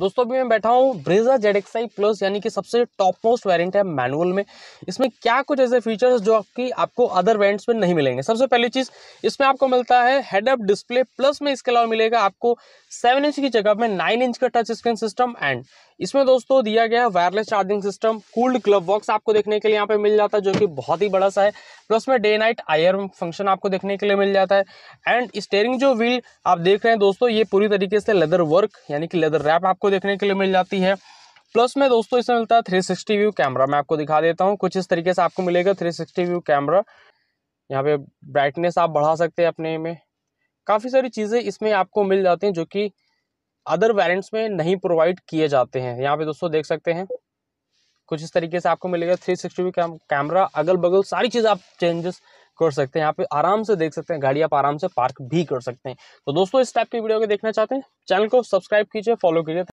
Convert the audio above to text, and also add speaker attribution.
Speaker 1: दोस्तों अभी मैं बैठा हूँ ब्रेजा जेड प्लस यानी कि सबसे टॉप मोस्ट वेरियंट है मैनुअल में इसमें क्या कुछ ऐसे फीचर्स जो आपकी आपको अदर वेरियंट्स में नहीं मिलेंगे सबसे पहली चीज़ इसमें आपको मिलता है हेड अप डिस्प्ले प्लस में इसके अलावा मिलेगा आपको सेवन इंच की जगह में नाइन इंच का टच स्क्रीन सिस्टम एंड इसमें दोस्तों दिया गया wireless charging system cooled glove box आपको देखने के लिए यहाँ पे मिल जाता है जो कि बहुत ही बड़ा सा है प्लस में डे नाइट आयर फंक्शन आपको देखने के लिए मिल जाता है एंड स्टेयरिंग जो व्हील आप देख रहे हैं दोस्तों ये पूरी तरीके से लेदर वर्क यानी कि लेदर रैप आपको आपको देखने के लिए मिल जाती है प्लस में दोस्तों इसमें मिलता है थ्री सिक्सटी व्यू कैमरा मैं आपको दिखा देता हूँ कुछ इस तरीके से आपको मिलेगा थ्री सिक्सटी व्यू कैमरा यहाँ पे ब्राइटनेस आप बढ़ा सकते हैं अपने में काफ़ी सारी चीज़ें इसमें आपको मिल जाती हैं जो कि अदर वेरेंट्स में नहीं प्रोवाइड किए जाते हैं यहाँ पे दोस्तों देख सकते हैं कुछ इस तरीके से आपको मिलेगा थ्री सिक्सटी कैमरा अगल बगल सारी चीज़ आप चेंजेस कर सकते हैं यहाँ पे आराम से देख सकते हैं गाड़ी आप आराम से पार्क भी कर सकते हैं तो दोस्तों इस टाइप की वीडियो को देखना चाहते हैं चैनल को सब्सक्राइब कीजिए फॉलो कीजिए